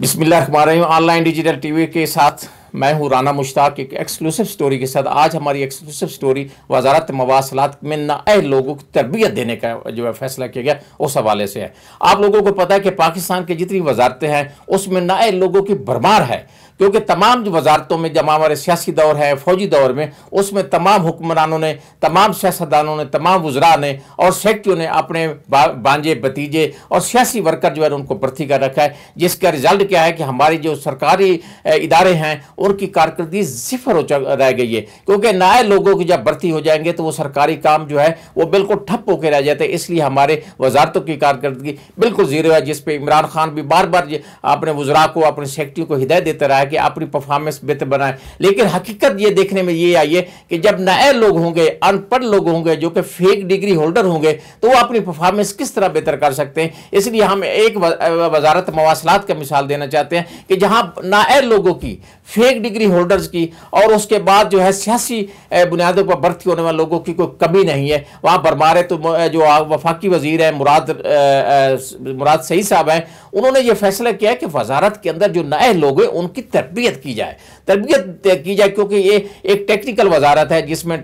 बिस्मिल्लाह हमारे online digital TV के साथ मैं हूं राना मुश्ताक एक एक्सक्लूसिव स्टोरी के साथ आज हमारी एक्सक्लूसिव स्टोरी वजारत मवासलात में नए लोगों की तरबियत देने का जो है फैसला किया गया उस हवाले से है आप लोगों को पता है कि पाकिस्तान की जितनी वजारतें हैं उसमें नए लोगों की भरमार है क्योंकि तमाम जो वजारतों में जब हमारे सियासी दौर है फौजी दौर में उसमें तमाम हुक्मरानों ने तमाम सियासतदानों ने तमाम वजरा ने और सेक्टियों ने अपने बांझे भतीजे और सियासी वर्कर जो है उनको भर्ती कर रखा है जिसका रिजल्ट क्या है कि हमारी जो सरकारी इदारे हैं उनकी कारकर्दगी सिफर हो रह गई है क्योंकि नए लोगों की जब भर्ती हो जाएंगे तो वो सरकारी काम जो है वो बिल्कुल ठप होकर रह जाते हैं इसलिए हमारे वजारतों की कारकर्दगी बिल्कुल जीरो है जिस पर इमरान खान भी बार बार अपने वजरा को अपने सेक्रेटरी को हिदायत देते रहा है कि अपनी परफॉर्मेंस बेहतर बनाए लेकिन हकीकत ये देखने में ये आई है कि जब नए लोग होंगे अनपढ़ लोग होंगे जो कि फेक डिग्री होल्डर होंगे तो वो अपनी परफॉर्मेंस किस तरह बेहतर कर सकते हैं इसलिए हम एक वजारत मवासलात का मिसाल देना चाहते हैं कि जहाँ नाए लोगों की फेक एक डिग्री होल्डर्स की और उसके बाद जो है सियासी बुनियादों पर भर्ती होने वाले लोगों की कोई कमी नहीं है वहाँ बरमारे तो जो वफाकी वजीर हैं मुराद मुराद सही साहब हैं उन्होंने ये फैसला किया कि वजारत के अंदर जो नए लोग हैं उनकी तरबियत की जाए तरबियत की जाए क्योंकि ये एक टेक्निकल वजारत है जिसमें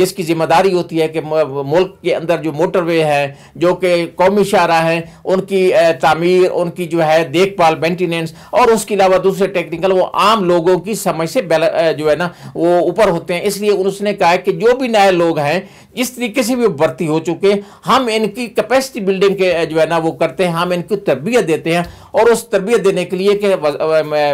जिसकी जिम्मेदारी होती है कि मुल्क के अंदर जो मोटरवे हैं जो कि कौमी शाहरा हैं उनकी तामीर उनकी जो है देखभाल मेंटेनेंस और उसके अलावा दूसरे टेक्निकल वो आम लोग लोगों की समझ से जो है ना वो ऊपर होते हैं इसलिए उसने कहा कि जो भी नए लोग हैं जिस तरीके से भी भर्ती हो चुके हम इनकी कैपेसिटी बिल्डिंग के जो है ना वो करते हैं हम इनकी तरबियत देते हैं और उस तरबियत देने के लिए कि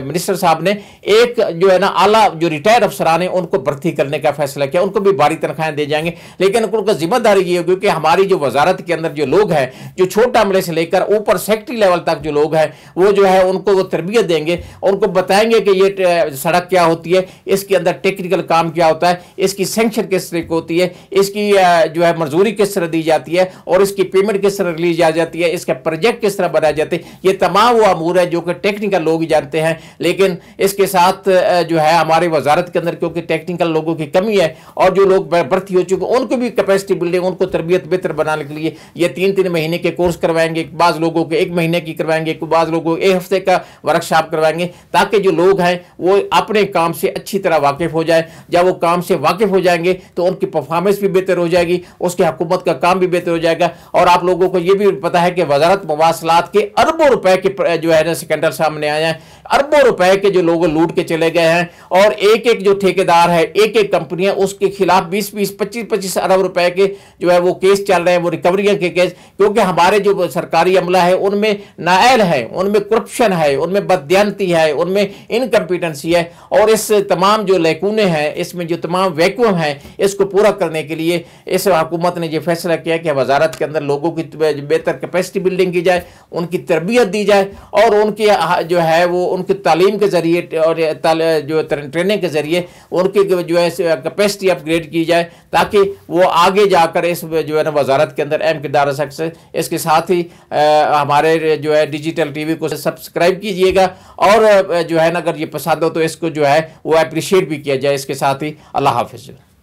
मिनिस्टर साहब ने एक जो है ना आला जो रिटायर्ड अफसरान है उनको भर्ती करने का फैसला किया उनको भी भारी तनख्वाहें दे जाएंगे लेकिन उनको जिम्मेदारी ये होगी कि हमारी जो वजारत के अंदर जो लोग हैं जो छोटा अमले से लेकर ऊपर सेक्ट्री लेवल तक जो लोग हैं वो जो है उनको वो तरबियत देंगे उनको बताएंगे कि ये सड़क क्या होती है इसके अंदर टेक्निकल काम क्या होता है इसकी सेंक्शन किस तरह होती है इसकी जो है मंजूरी किस तरह दी जाती है और इसकी पेमेंट किस तरह ली जा जाती है इसका प्रोजेक्ट किस तरह बनाया जाते हैं ये तमाम हाँ वो अमूर है जो कि टेक्निकल लोग ही जानते हैं लेकिन इसके साथ जो है हमारे वजारत के अंदर क्योंकि टेक्निकल लोगों की कमी है और जो लोग भर्ती हो चुके हैं उनको भी कैपेसिटी बिल्डिंग उनको तरबियत बेहतर बनाने के लिए ये तीन तीन महीने के कोर्स करवाएंगे बाज़ लोगों के एक महीने की करवाएंगे बाज़ लोगों एक हफ्ते का वर्कशॉप करवाएंगे ताकि जो लोग हैं वो अपने काम से अच्छी तरह वाकिफ़ हो जाए जब वो काम से वाकिफ़ हो जाएंगे तो उनकी परफॉर्मेंस भी बेहतर हो जाएगी उसके हकूमत का काम भी बेहतर हो जाएगा और आप लोगों को ये भी पता है कि वजारत मवासलात के अरबों रुपए के जो है ना सिकंदर सामने आए हैं अरबों रुपए के जो लोग लूट के चले गए हैं और एक एक जो ठेकेदार है एक एक कंपनी है उसके खिलाफ 20 20 25 पच्चीस अरब रुपए के जो है वो केस चल रहे हैं वो रिकवरी के केस क्योंकि हमारे जो सरकारी अमला है उनमें नायल है उनमें करप्शन है उनमें बदयंती है उनमें इनकम्पिटेंसी है और इस तमाम जो लैकूने हैं इसमें जो तमाम वैक्यूम है इसको पूरा करने के लिए इस हुकूमत ने यह फैसला किया कि वजारत के अंदर लोगों की बेहतर कैपेसिटी बिल्डिंग की जाए उनकी तरबियत दी जाए और उनकी जो है वो उनकी तालीम के ज़रिए और जो ट्रेनिंग के ज़रिए उनकी जो है कैपेसिटी अपग्रेड की जाए ताकि वो आगे जाकर इस जो है ना वजारत के अंदर अहम किरदार रख इसके साथ ही आ, हमारे जो है डिजिटल टीवी को सब्सक्राइब कीजिएगा और जो है ना अगर ये पसंद हो तो इसको जो है वो अप्रिशिएट भी किया जाए इसके साथ ही अल्लाह हाफिज़